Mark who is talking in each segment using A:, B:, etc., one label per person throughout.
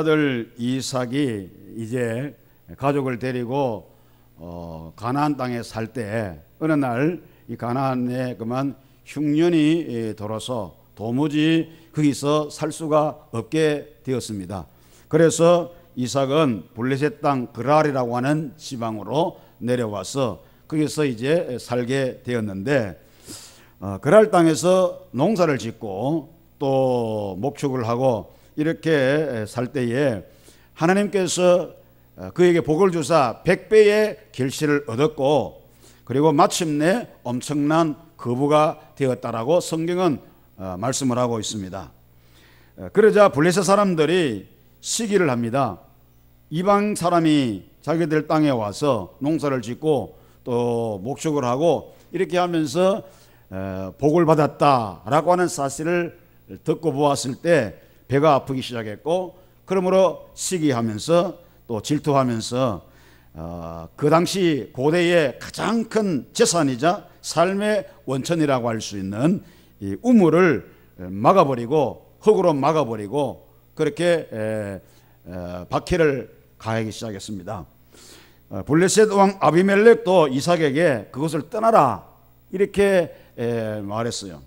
A: 아들 이삭이 이제 가족을 데리고 어, 가나안 땅에 살 때 어느 날 이 가나안에 그만 흉년이 예, 돌아서 도무지 거기서 살 수가 없게 되었습니다. 그래서 이삭은 블레셋 땅 그랄이라고 하는 지방으로 내려와서 거기서 이제 살게 되었는데 어, 그랄 땅에서 농사를 짓고 또 목축을 하고 이렇게 살 때에 하나님께서 그에게 복을 주사 100배의 결실을 얻었고 그리고 마침내 엄청난 거부가 되었다라고 성경은 어, 말씀을 하고 있습니다. 어, 그러자 블레셋 사람들이 시기를 합니다. 이방 사람이 자기들 땅에 와서 농사를 짓고 또 목축을 하고 이렇게 하면서 어, 복을 받았다라고 하는 사실을 듣고 보았을 때 배가 아프기 시작했고 그러므로 시기하면서 또 질투하면서 어, 그 당시 고대의 가장 큰 재산이자 삶의 원천이라고 할 수 있는 이 우물을 막아버리고 흙으로 막아버리고 그렇게 에, 에, 박해를 가하기 시작했습니다. 어, 블레셋 왕 아비멜렉도 이삭에게 그것을 떠나라 이렇게 에, 말했어요.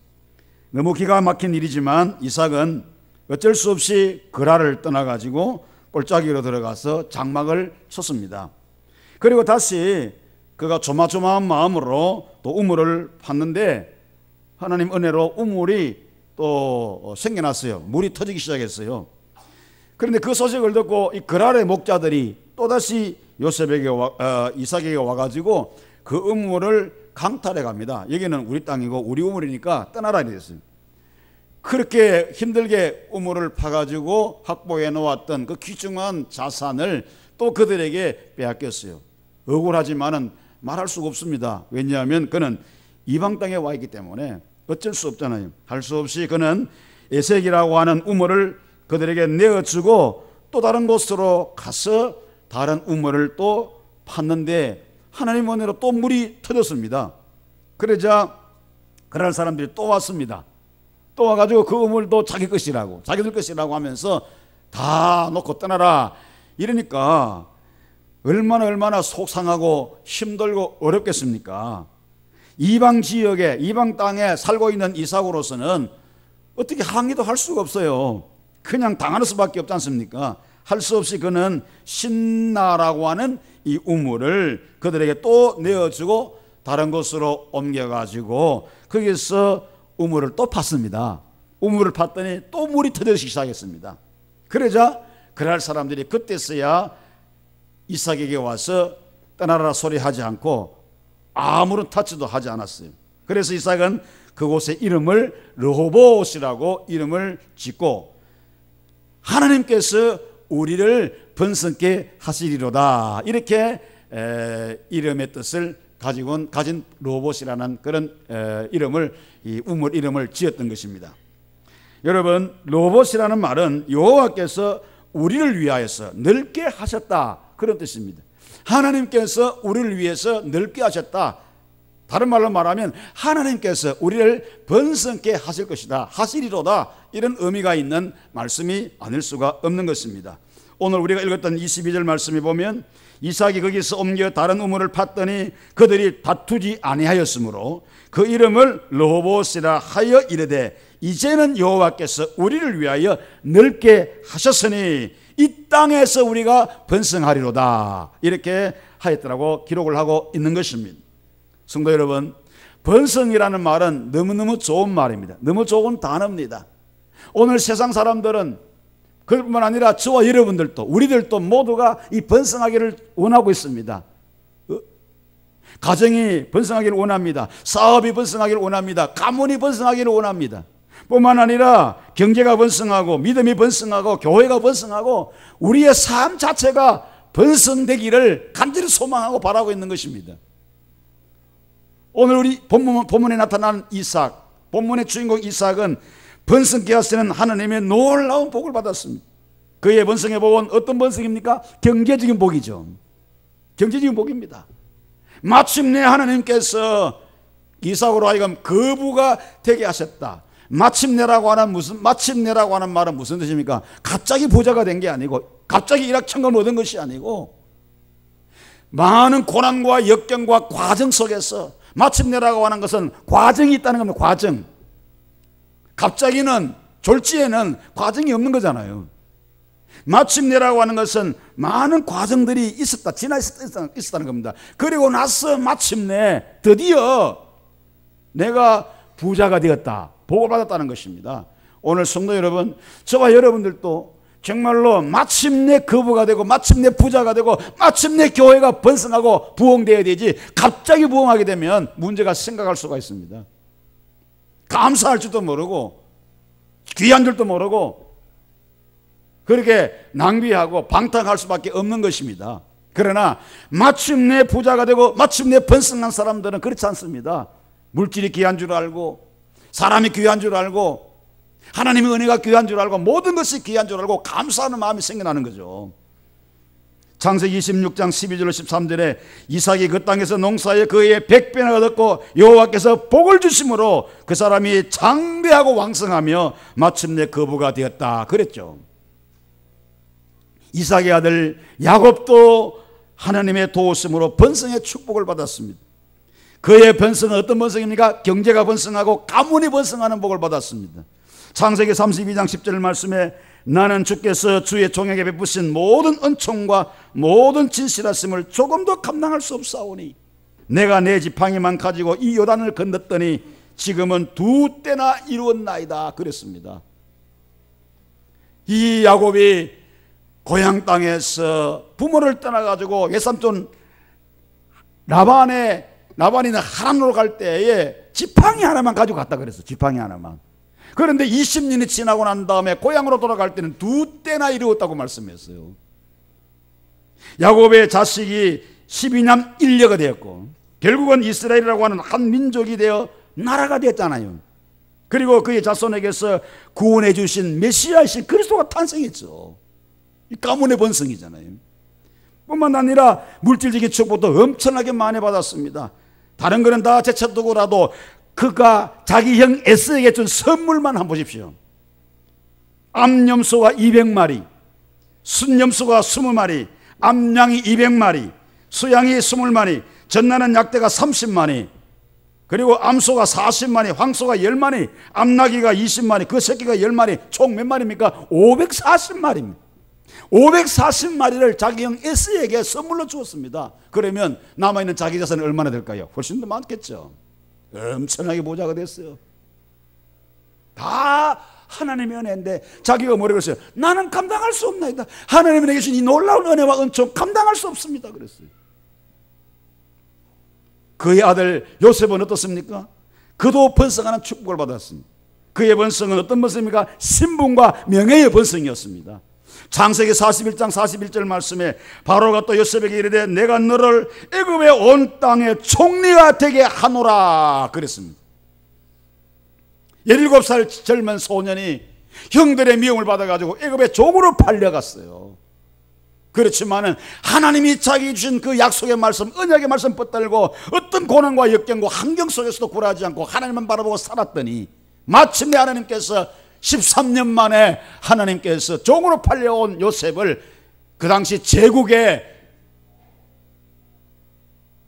A: 너무 기가 막힌 일이지만 이삭은 어쩔 수 없이 그라를 떠나가지고 골짜기로 들어가서 장막을 쳤습니다. 그리고 다시 그가 조마조마한 마음으로 또 우물을 팠는데 하나님 은혜로 우물이 또 생겨났어요. 물이 터지기 시작했어요. 그런데 그 소식을 듣고 이 그랄의 목자들이 또다시 요셉에게 와, 어, 이삭에게 와가지고 그 우물을 강탈해 갑니다. 여기는 우리 땅이고 우리 우물이니까 떠나라 이랬어요. 그렇게 힘들게 우물을 파가지고 확보해 놓았던 그 귀중한 자산을 또 그들에게 빼앗겼어요. 억울하지만은 말할 수가 없습니다. 왜냐하면 그는 이방 땅에 와 있기 때문에 어쩔 수 없잖아요. 할 수 없이 그는 에색이라고 하는 우물을 그들에게 내어주고 또 다른 곳으로 가서 다른 우물을 또 팠는데 하나님 은혜로 또 물이 터졌습니다. 그러자 그럴 사람들이 또 왔습니다. 또 와가지고 그 우물도 자기 것이라고 자기들 것이라고 하면서 다 놓고 떠나라 이러니까 얼마나 얼마나 속상하고 힘들고 어렵겠습니까? 이방 지역에 이방 땅에 살고 있는 이삭으로서는 어떻게 항의도 할 수가 없어요. 그냥 당하는 수밖에 없지 않습니까? 할 수 없이 그는 신나라고 하는 이 우물을 그들에게 또 내어주고 다른 곳으로 옮겨가지고 거기서 우물을 또 팠습니다. 우물을 팠더니 또 물이 터지기 시작했습니다. 그러자 그랄 사람들이 그때서야 이삭에게 와서 떠나라 소리하지 않고 아무런 타치도 하지 않았어요. 그래서 이삭은 그곳의 이름을 르호보이라고 이름을 짓고 하나님께서 우리를 번성케 하시리로다 이렇게 이름의 뜻을 가지고 가진 로봇이라는 그런 에, 이름을 이 우물 이름을 지었던 것입니다. 여러분 로봇이라는 말은 여호와께서 우리를 위하여서 넓게 하셨다 그런 뜻입니다. 하나님께서 우리를 위해서 넓게 하셨다. 다른 말로 말하면 하나님께서 우리를 번성케 하실 것이다. 하시리로다. 이런 의미가 있는 말씀이 아닐 수가 없는 것입니다. 오늘 우리가 읽었던 22절 말씀에 보면 이삭이 거기서 옮겨 다른 우물을 팠더니 그들이 다투지 아니하였으므로 그 이름을 로봇이라 하여 이르되 이제는 여호와께서 우리를 위하여 넓게 하셨으니 이 땅에서 우리가 번성하리로다 이렇게 하였더라고 기록을 하고 있는 것입니다. 성도 여러분, 번성이라는 말은 너무너무 좋은 말입니다. 너무 좋은 단어입니다. 오늘 세상 사람들은 그뿐만 아니라 저와 여러분들도 우리들도 모두가 이 번성하기를 원하고 있습니다. 가정이 번성하기를 원합니다. 사업이 번성하기를 원합니다. 가문이 번성하기를 원합니다. 뿐만 아니라 경제가 번성하고 믿음이 번성하고 교회가 번성하고 우리의 삶 자체가 번성되기를 간절히 소망하고 바라고 있는 것입니다. 오늘 우리 본문, 본문에 나타난 이삭, 본문의 주인공 이삭은 번성케 하시는 하나님의 놀라운 복을 받았습니다. 그의 번성의 복은 어떤 번성입니까? 경제적인 복이죠. 경제적인 복입니다. 마침내 하나님께서 이삭으로 하여금 거부가 되게 하셨다. 마침내라고 하는 무슨 마침내라고 하는 말은 무슨 뜻입니까? 갑자기 부자가 된 게 아니고 갑자기 일확천금 얻은 것이 아니고 많은 고난과 역경과 과정 속에서 마침내라고 하는 것은 과정이 있다는 겁니다. 과정. 갑자기는 졸지에는 과정이 없는 거잖아요. 마침내라고 하는 것은 많은 과정들이 있었다, 지나 있었다는 겁니다. 그리고 나서 마침내 드디어 내가 부자가 되었다, 보고받았다는 것입니다. 오늘 성도 여러분, 저와 여러분들도 정말로 마침내 거부가 되고 마침내 부자가 되고 마침내 교회가 번성하고 부흥되어야 되지 갑자기 부흥하게 되면 문제가 생각할 수가 있습니다. 감사할 줄도 모르고 귀한 줄도 모르고 그렇게 낭비하고 방탕할 수밖에 없는 것입니다. 그러나 마침내 부자가 되고 마침내 번성한 사람들은 그렇지 않습니다. 물질이 귀한 줄 알고 사람이 귀한 줄 알고 하나님의 은혜가 귀한 줄 알고 모든 것이 귀한 줄 알고 감사하는 마음이 생겨나는 거죠. 창세기 26장 12절로 13절에 이삭이 그 땅에서 농사에 그의 백배나 얻었고 여호와께서 복을 주심으로 그 사람이 장대하고 왕성하며 마침내 거부가 되었다 그랬죠. 이삭의 아들 야곱도 하나님의 도우심으로 번성의 축복을 받았습니다. 그의 번성은 어떤 번성입니까? 경제가 번성하고 가문이 번성하는 복을 받았습니다. 창세기 32장 10절 말씀에 나는 주께서 주의 종에게 베푸신 모든 은총과 모든 진실하심을 조금도 감당할 수 없사오니 내가 내 지팡이만 가지고 이 요단을 건넜더니 지금은 두 때나 이루었나이다 그랬습니다. 이 야곱이 고향 땅에서 부모를 떠나가지고 예삼촌 라반에 라반이나 하란으로 갈 때에 지팡이 하나만 가지고 갔다 그랬어. 지팡이 하나만. 그런데 20년이 지나고 난 다음에 고향으로 돌아갈 때는 두 때나 이루었다고 말씀했어요. 야곱의 자식이 12남 1녀가 되었고 결국은 이스라엘이라고 하는 한 민족이 되어 나라가 됐잖아요. 그리고 그의 자손에게서 구원해 주신 메시아이신 그리스도가 탄생했죠. 가문의 번성이잖아요. 뿐만 아니라 물질적인 축복도 엄청나게 많이 받았습니다. 다른 거는 다 제쳐두고라도 그가 자기 형 s 에게준 선물만 한 번 보십시오. 암염소가 200마리, 순염소가 20마리, 암양이 200마리, 수양이 20마리, 전나는 약대가 30마리, 그리고 암소가 40마리, 황소가 10마리, 암나귀가 20마리, 그 새끼가 10마리, 총 몇 마리입니까? 540마리입니다. 540마리를 자기 형에에게 선물로 주었습니다. 그러면 남아있는 자기 자산이 얼마나 될까요? 훨씬 더 많겠죠. 엄청나게 모자가 됐어요. 다 하나님의 은혜인데 자기가 뭐라고 그어요 나는 감당할 수 없나이다. 하나님이 내게 주신 이 놀라운 은혜와 은총 감당할 수 없습니다. 그랬어요. 그의 아들 요셉은 어떻습니까? 그도 번성하는 축복을 받았습니다. 그의 번성은 어떤 번성입니까? 신분과 명예의 번성이었습니다. 창세기 41장 41절 말씀에 바로가 또 요셉에게 이르되 내가 너를 애굽의 온 땅의 총리가 되게 하노라 그랬습니다. 17살 젊은 소년이 형들의 미움을 받아가지고 애굽의 종으로 팔려갔어요. 그렇지만은 하나님이 자기 주신 그 약속의 말씀, 은약의 말씀 뻗달고 어떤 고난과 역경과 환경 속에서도 굴하지 않고 하나님만 바라보고 살았더니 마침내 하나님께서 13년 만에 하나님께서 종으로 팔려온 요셉을 그 당시 제국의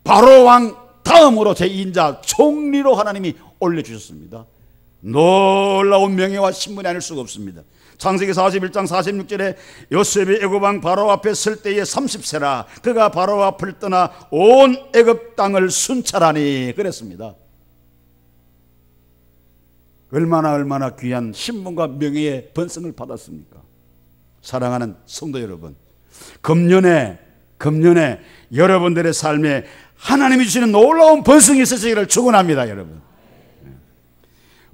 A: 바로 왕 다음으로 제2인자 총리로 하나님이 올려주셨습니다. 놀라운 명예와 신분이 아닐 수가 없습니다. 창세기 41장 46절에 요셉이 애굽왕 바로 앞에 설 때에 30세라 그가 바로 앞을 떠나 온 애굽 땅을 순찰하니 그랬습니다. 얼마나 얼마나 귀한 신분과 명예의 번성을 받았습니까? 사랑하는 성도 여러분, 금년에 금년에 여러분들의 삶에 하나님이 주시는 놀라운 번성이 있으시기를 축원합니다, 여러분. 예.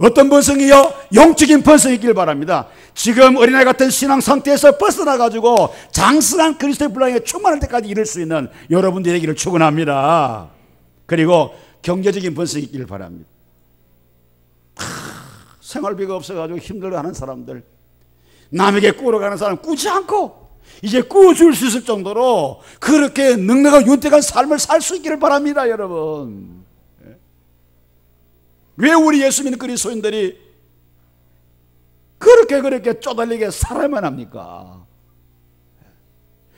A: 어떤 번성이요? 영적인 번성이 있길 바랍니다. 지금 어린아 같은 신앙 상태에서 벗어나가지고 장성한 그리스도의 분량에 충만할 때까지 이룰 수 있는 여러분들의 길을 축원합니다. 그리고 경제적인 번성이 있길 바랍니다. 생활비가 없어가지고 힘들어하는 사람들, 남에게 꾸러가는 사람 꾸지 않고 이제 꾸줄 수 있을 정도로 그렇게 능력과 윤택한 삶을 살 수 있기를 바랍니다, 여러분. 예. 왜 우리 예수 믿는 그리스도인들이 그렇게 그렇게 쪼달리게 살아야만 합니까?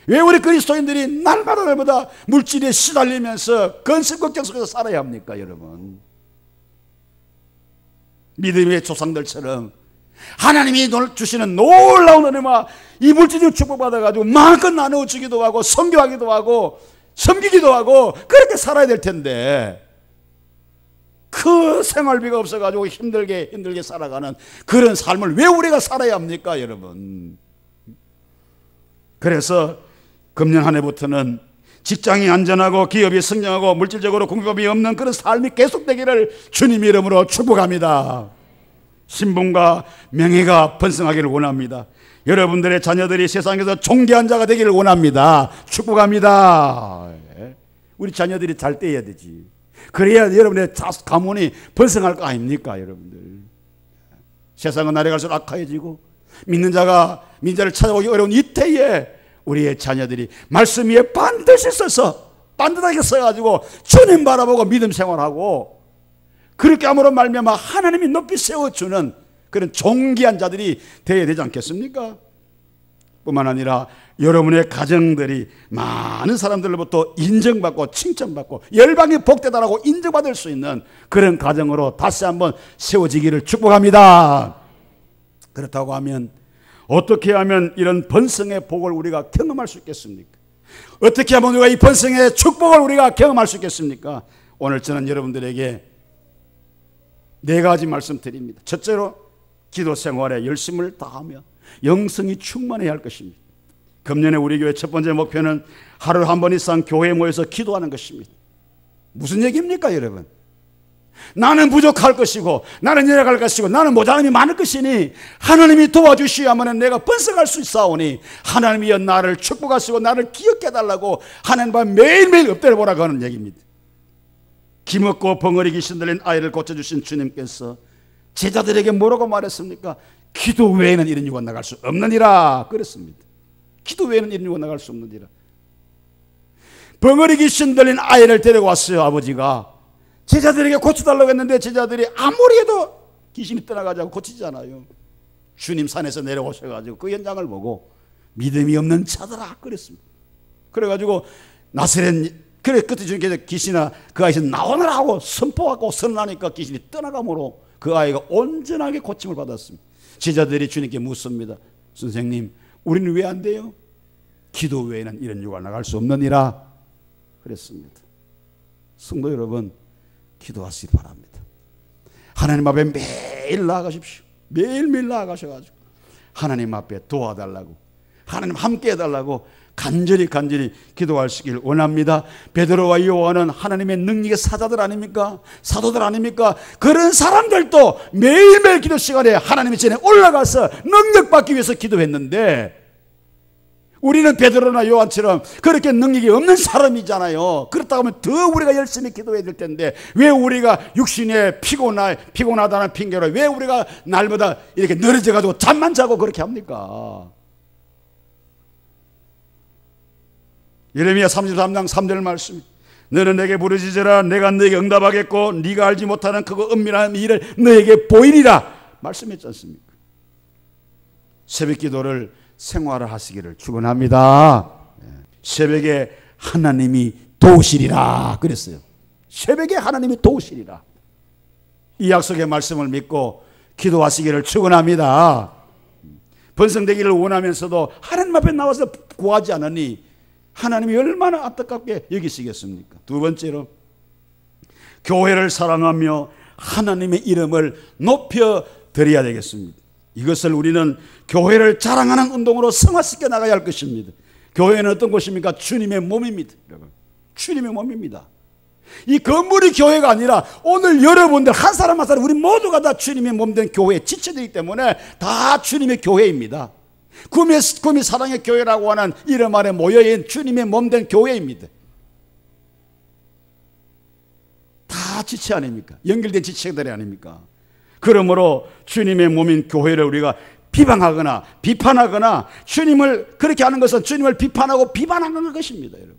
A: 왜 우리 그리스도인들이 날마다 날마다 물질에 시달리면서 건심 걱정 속에서 살아야 합니까, 여러분? 믿음의 조상들처럼 하나님이 주시는 놀라운 은혜와 이 물질을 축복받아가지고 마음껏 나누어 주기도 하고 선교하기도 하고 섬기기도 하고 그렇게 살아야 될 텐데 그 생활비가 없어가지고 힘들게 힘들게 살아가는 그런 삶을 왜 우리가 살아야 합니까 여러분 그래서 금년 한 해부터는 직장이 안전하고 기업이 성장하고 물질적으로 공급이 없는 그런 삶이 계속되기를 주님 이름으로 축복합니다. 신분과 명예가 번성하기를 원합니다. 여러분들의 자녀들이 세상에서 존귀한 자가 되기를 원합니다. 축복합니다. 예. 우리 자녀들이 잘 떼야 되지. 그래야 여러분의 가문이 번성할 거 아닙니까, 여러분들. 세상은 날아갈수록 악화해지고 믿는 자가 민자를 찾아오기 어려운 이태에 우리의 자녀들이 말씀 위에 반드시 써서 반듯하게 써가지고 주님 바라보고 믿음 생활하고 그렇게 함으로 말미암아 하나님이 높이 세워주는 그런 존귀한 자들이 되어야 되지 않겠습니까? 뿐만 아니라 여러분의 가정들이 많은 사람들로부터 인정받고 칭찬받고 열방이 복되다라고 인정받을 수 있는 그런 가정으로 다시 한번 세워지기를 축복합니다. 그렇다고 하면 어떻게 하면 이런 번성의 복을 우리가 경험할 수 있겠습니까? 어떻게 하면 우리가 이 번성의 축복을 우리가 경험할 수 있겠습니까? 오늘 저는 여러분들에게 네 가지 말씀드립니다. 첫째로 기도 생활에 열심을 다하며 영성이 충만해야 할 것입니다. 금년에 우리 교회 첫 번째 목표는 하루 한 번 이상 교회에 모여서 기도하는 것입니다. 무슨 얘기입니까, 여러분? 나는 부족할 것이고 나는 열려할 것이고 나는 모자람이 많을 것이니 하나님이 도와주시야만 내가 번성할 수 있사오니 하나님이여 나를 축복하시고 나를 기억해 달라고 하나님과 매일매일 엎드려 보라고 하는 얘기입니다. 기먹고 벙어리 귀신 들린 아이를 고쳐주신 주님께서 제자들에게 뭐라고 말했습니까? 기도 외에는 이런 유가 나갈 수 없느니라 그랬습니다. 기도 외에는 이런 유가 나갈 수 없느니라. 벙어리 귀신 들린 아이를 데려왔어요 아버지가. 제자들에게 고쳐달라고 했는데 제자들이 아무리 해도 귀신이 떠나가자고 고치잖아요. 주님 산에서 내려오셔가지고 그 현장을 보고 믿음이 없는 자들아 그랬습니다. 그래가지고 나세렛 그래 그때 주님께서 귀신아 그 아이에서 나오느라고 선포하고 선언하니까 귀신이 떠나가므로 그 아이가 온전하게 고침을 받았습니다. 제자들이 주님께 묻습니다. 선생님 우리는 왜 안 돼요? 기도 외에는 이런 육아 나갈 수 없느니라 그랬습니다. 성도 여러분 기도하시기 바랍니다. 하나님 앞에 매일 나아가십시오. 매일매일 나아가셔가지고 하나님 앞에 도와달라고 하나님 함께 해달라고 간절히 간절히 기도하시길 원합니다. 베드로와 요한은 하나님의 능력의 사자들 아닙니까? 사도들 아닙니까? 그런 사람들도 매일매일 기도 시간에 하나님의 전에 올라가서 능력 받기 위해서 기도했는데 우리는 베드로나 요한처럼 그렇게 능력이 없는 사람이잖아요. 그렇다고 하면 더 우리가 열심히 기도해야 될 텐데 왜 우리가 육신에 피곤하, 피곤하다는 핑계로 왜 우리가 날마다 이렇게 늘어져 가지고 잠만 자고 그렇게 합니까? 예레미야 33장 3절 말씀 너는 내게 부르짖으라 내가 너에게 응답하겠고 네가 알지 못하는 그거 은밀한 일을 너에게 보이리라 말씀했지 않습니까? 새벽 기도를 생활을 하시기를 축원합니다. 예. 새벽에 하나님이 도우시리라 그랬어요. 새벽에 하나님이 도우시리라. 이 약속의 말씀을 믿고 기도하시기를 축원합니다. 번성되기를 원하면서도 하나님 앞에 나와서 구하지 않으니 하나님이 얼마나 안타깝게 여기시겠습니까? 두 번째로 교회를 사랑하며 하나님의 이름을 높여 드려야 되겠습니다. 이것을 우리는 교회를 자랑하는 운동으로 승화시켜 나가야 할 것입니다. 교회는 어떤 곳입니까? 주님의 몸입니다. 주님의 몸입니다. 이 건물이 교회가 아니라 오늘 여러분들 한 사람 한 사람 우리 모두가 다 주님의 몸된 교회에 지체되기 때문에 다 주님의 교회입니다. 구미, 구미 사랑의 교회라고 하는 이름 아래 모여있는 주님의 몸된 교회입니다. 다 지체 아닙니까? 연결된 지체들이 아닙니까? 그러므로 주님의 몸인 교회를 우리가 비방하거나 비판하거나 주님을 그렇게 하는 것은 주님을 비판하고 비판하는 것입니다, 여러분.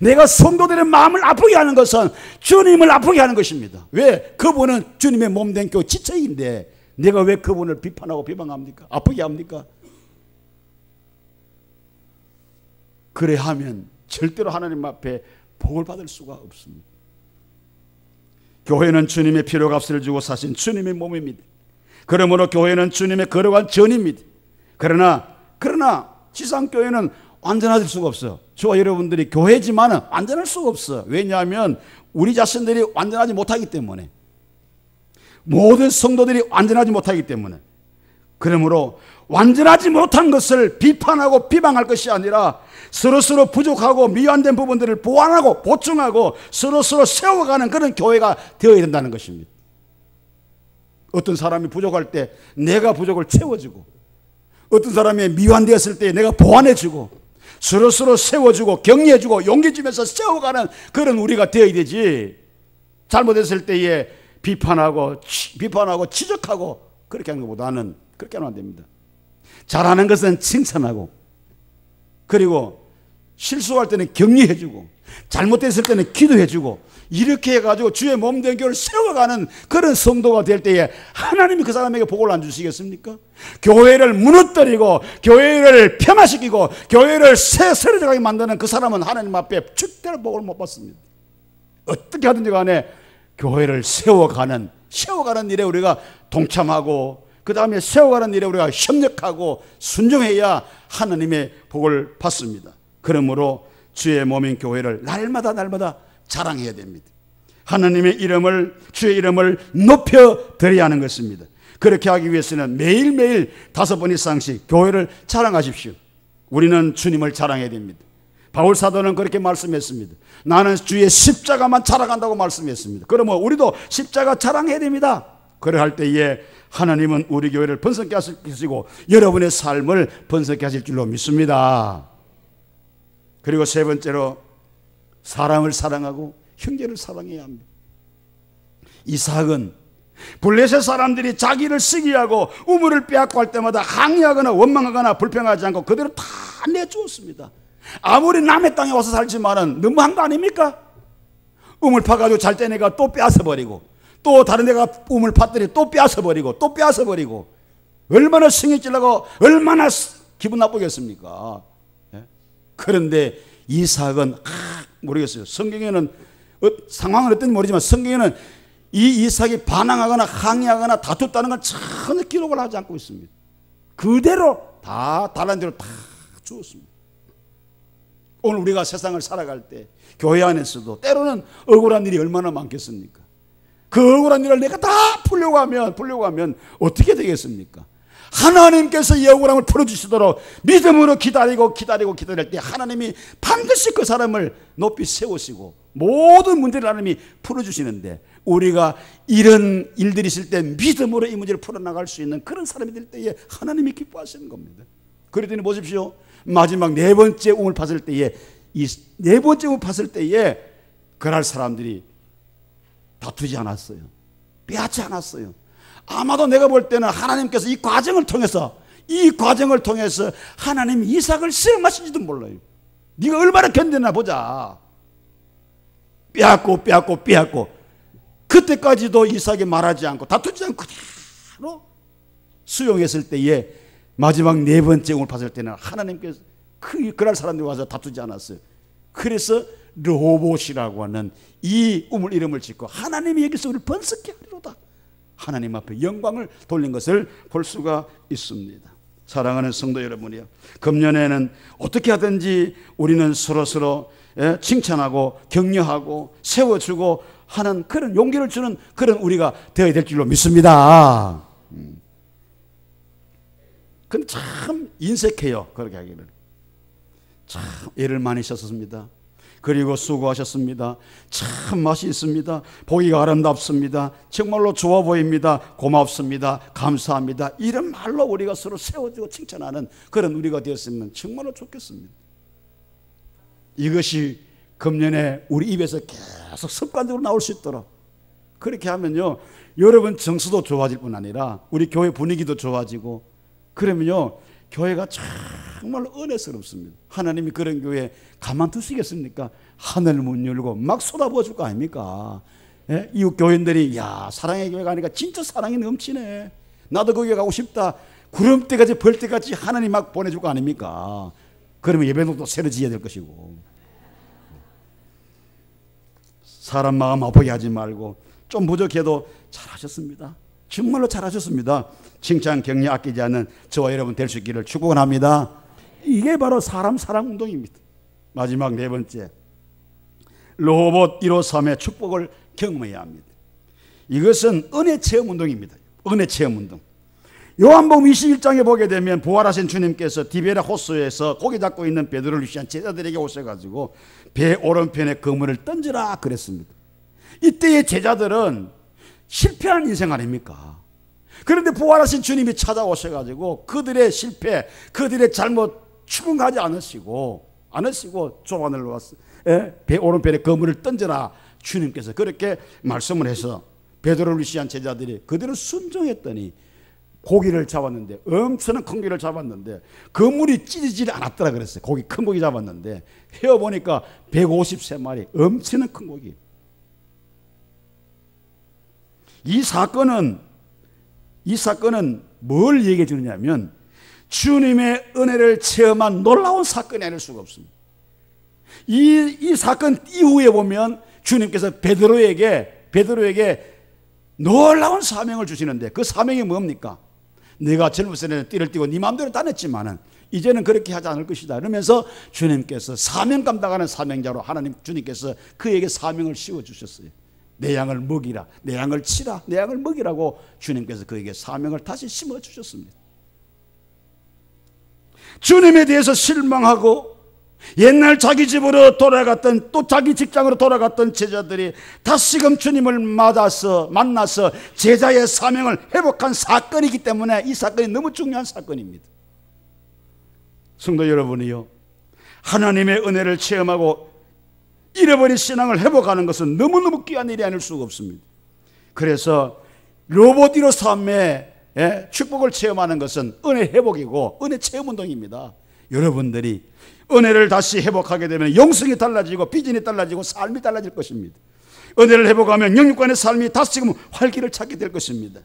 A: 내가 성도들의 마음을 아프게 하는 것은 주님을 아프게 하는 것입니다. 왜? 그분은 주님의 몸된 교회 지체인데 내가 왜 그분을 비판하고 비방합니까? 아프게 합니까? 그래 하면 절대로 하나님 앞에 복을 받을 수가 없습니다. 교회는 주님의 필요값을 주고 사신 주님의 몸입니다. 그러므로 교회는 주님의 걸어간 전입니다. 그러나 그러나 지상 교회는 완전할 수가 없어. 저와 여러분들이 교회지만은 완전할 수가 없어. 왜냐하면 우리 자신들이 완전하지 못하기 때문에 모든 성도들이 완전하지 못하기 때문에 그러므로 완전하지 못한 것을 비판하고 비방할 것이 아니라 서로서로 부족하고 미완된 부분들을 보완하고 보충하고 서로서로 세워가는 그런 교회가 되어야 된다는 것입니다. 어떤 사람이 부족할 때 내가 부족을 채워주고 어떤 사람이 미완되었을 때 내가 보완해주고 서로서로 세워주고 격려해주고 용기 주면서 세워가는 그런 우리가 되어야 되지 잘못했을 때에 비판하고 비판하고 지적하고 그렇게 하는 것보다는 그렇게 하면 안 됩니다. 잘하는 것은 칭찬하고 그리고 실수할 때는 격려해주고 잘못됐을 때는 기도해주고 이렇게 해가지고 주의 몸된 교를 세워가는 그런 성도가 될 때에 하나님이 그 사람에게 복을 안 주시겠습니까? 교회를 무너뜨리고 교회를 폄하시키고 교회를 새서려들가게 만드는 그 사람은 하나님 앞에 축대로 복을 못 받습니다. 어떻게 하든지 간에 교회를 세워가는 세워가는 일에 우리가 동참하고 그 다음에 세워가는 일에 우리가 협력하고 순종해야 하나님의 복을 받습니다. 그러므로 주의 몸인 교회를 날마다 날마다 자랑해야 됩니다. 하나님의 이름을 주의 이름을 높여 드려야 하는 것입니다. 그렇게 하기 위해서는 매일매일 다섯 번 이상씩 교회를 자랑하십시오. 우리는 주님을 자랑해야 됩니다. 바울 사도는 그렇게 말씀했습니다. 나는 주의 십자가만 자랑한다고 말씀했습니다. 그러면 우리도 십자가 자랑해야 됩니다. 그러할 때에 하나님은 우리 교회를 번성케 하시고 여러분의 삶을 번성케 하실 줄로 믿습니다. 그리고 세 번째로 사람을 사랑하고 형제를 사랑해야 합니다. 이삭은 블레셋 사람들이 자기를 시기하고 우물을 빼앗고 할 때마다 항의하거나 원망하거나 불평하지 않고 그대로 다 내주었습니다. 아무리 남의 땅에 와서 살지만은 너무한 거 아닙니까? 우물 파가지고 잘때 내가 또 빼앗아 버리고 또 다른 데가 뿜을 팠더니 또 빼앗아 버리고 또 빼앗아 버리고 얼마나 승이 찔러고 얼마나 기분 나쁘겠습니까? 예? 그런데 이삭은 아, 모르겠어요. 성경에는 어, 상황은 어떤지 모르지만 성경에는 이 이삭이 반항하거나 항의하거나 다투다는건 전혀 기록을 하지 않고 있습니다. 그대로 다 달란 대로 다 주었습니다. 오늘 우리가 세상을 살아갈 때 교회 안에서도 때로는 억울한 일이 얼마나 많겠습니까? 그 억울한 일을 내가 다 풀려고 하면, 풀려고 하면 어떻게 되겠습니까? 하나님께서 이 억울함을 풀어주시도록 믿음으로 기다리고 기다리고 기다릴 때 하나님이 반드시 그 사람을 높이 세우시고 모든 문제를 하나님이 풀어주시는데 우리가 이런 일들이 있을 때 믿음으로 이 문제를 풀어나갈 수 있는 그런 사람이 될 때에 하나님이 기뻐하시는 겁니다. 그랬더니 보십시오. 마지막 네 번째 우물 팠을 때에 이네 번째 우물 팠을 때에 그럴 사람들이 다투지 않았어요. 빼앗지 않았어요. 아마도 내가 볼 때는 하나님께서 이 과정을 통해서 이 과정을 통해서 하나님 이삭을 시험하신지도 몰라요. 네가 얼마나 견디나 보자. 빼앗고 빼앗고 빼앗고 그때까지도 이삭이 말하지 않고 다투지 않고 그대로 수용했을 때에 마지막 네 번째 오을 봤을 때는 하나님께서 그 그럴 사람들이 와서 다투지 않았어요. 그래서 로봇이라고 하는 이 우물 이름을 짓고 하나님이 여기서 우리를 번석케 하리로다. 하나님 앞에 영광을 돌린 것을 볼 수가 있습니다. 사랑하는 성도 여러분이요. 금년에는 어떻게 하든지 우리는 서로 서로 예, 칭찬하고 격려하고 세워주고 하는 그런 용기를 주는 그런 우리가 되어야 될 줄로 믿습니다. 음. 그건 참 인색해요. 그렇게 하기는. 참 애를 많이 썼습니다. 그리고 수고하셨습니다. 참 맛이 있습니다. 보기가 아름답습니다. 정말로 좋아 보입니다. 고맙습니다. 감사합니다. 이런 말로 우리가 서로 세워주고 칭찬하는 그런 우리가 되었으면 정말로 좋겠습니다. 이것이 금년에 우리 입에서 계속 습관적으로 나올 수 있도록 그렇게 하면요. 여러분 정수도 좋아질 뿐 아니라 우리 교회 분위기도 좋아지고 그러면요. 교회가 참 정말로 은혜스럽습니다. 하나님이 그런 교회 가만두시겠습니까? 하늘 문 열고 막 쏟아부어 줄 거 아닙니까? 예? 이웃 교인들이 야 사랑의 교회 가니까 진짜 사랑이 넘치네. 나도 거기 가고 싶다. 구름 때까지 벌 때까지 하나님 막 보내줄 거 아닙니까? 그러면 예배도 새로 지어야 될 것이고 사람 마음 아프게 하지 말고 좀 부족해도 잘하셨습니다. 정말로 잘하셨습니다. 칭찬 격려 아끼지 않는 저와 여러분 될 수 있기를 축원합니다. 이게 바로 사람 사랑 운동입니다. 마지막 네 번째. 로봇 153의 축복을 경험해야 합니다. 이것은 은혜 체험 운동입니다. 은혜 체험 운동. 요한복음 21장에 보게 되면 부활하신 주님께서 디베라 호수에서 고기 잡고 있는 베드로를 위한 제자들에게 오셔가지고 배 오른편에 그물을 던지라 그랬습니다. 이때의 제자들은 실패한 인생 아닙니까? 그런데 부활하신 주님이 찾아오셔가지고 그들의 실패, 그들의 잘못 추궁하지 않으시고 않으시고 좁아늘 왔어. 배 오른편에 거물을 던져라 주님께서 그렇게 말씀을 해서 베드로를 시한 제자들이 그대로 순종했더니 고기를 잡았는데 엄청난 큰 고기를 잡았는데 그물이 찢어지지 않았더라 그랬어요. 고기 큰 고기 잡았는데 헤어 보니까 153마리 엄청난 큰 고기. 이 사건은 이 사건은 뭘 얘기해 주느냐면 주님의 은혜를 체험한 놀라운 사건이 아닐 수가 없습니다. 이, 이 사건 이후에 보면 주님께서 베드로에게, 베드로에게 놀라운 사명을 주시는데 그 사명이 뭡니까? 네가 젊었을 때는 띠를 띠고 네 마음대로 따냈지만은 이제는 그렇게 하지 않을 것이다. 이러면서 주님께서 사명 감당하는 사명자로 하나님 주님께서 그에게 사명을 씌워 주셨어요. 내 양을 먹이라, 내 양을 치라, 내 양을 먹이라고 주님께서 그에게 사명을 다시 심어 주셨습니다. 주님에 대해서 실망하고 옛날 자기 집으로 돌아갔던 또 자기 직장으로 돌아갔던 제자들이 다시금 주님을 맞아서 만나서 제자의 사명을 회복한 사건이기 때문에 이 사건이 너무 중요한 사건입니다. 성도 여러분이요. 하나님의 은혜를 체험하고 잃어버린 신앙을 회복하는 것은 너무너무 귀한 일이 아닐 수가 없습니다. 그래서 로보디로 삶의 예? 축복을 체험하는 것은 은혜 회복이고 은혜 체험 운동입니다. 여러분들이 은혜를 다시 회복하게 되면 영성이 달라지고 비전이 달라지고 삶이 달라질 것입니다. 은혜를 회복하면 영육관의 삶이 다시 지금 활기를 찾게 될 것입니다.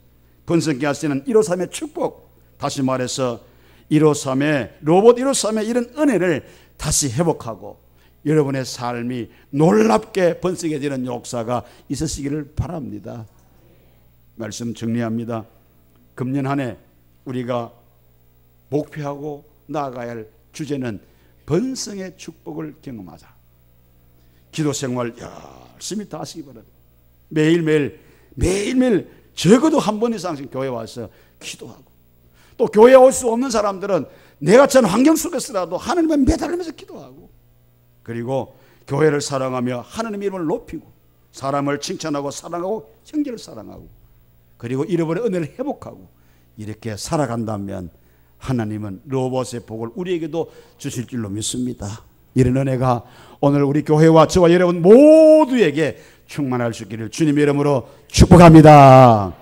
A: 번성기 하시는 153의 축복, 다시 말해서 153의 로봇 153의 이런 은혜를 다시 회복하고 여러분의 삶이 놀랍게 번성해지는 역사가 있으시기를 바랍니다. 말씀 정리합니다. 금년 한 해 우리가 목표하고 나아가야 할 주제는 번성의 축복을 경험하자. 기도 생활 열심히 다스기 바랍니다. 매일매일, 매일매일 적어도 한 번 이상씩 교회 와서 기도하고 또 교회에 올 수 없는 사람들은 내가 처 환경 속에서라도 하나님을 매달리면서 기도하고 그리고 교회를 사랑하며 하나님 이름을 높이고 사람을 칭찬하고 사랑하고 형제를 사랑하고 그리고 잃어버린 은혜를 회복하고 이렇게 살아간다면 하나님은 로봇의 복을 우리에게도 주실 줄로 믿습니다. 이런 은혜가 오늘 우리 교회와 저와 여러분 모두에게 충만할 수 있기를 주님의 이름으로 축복합니다.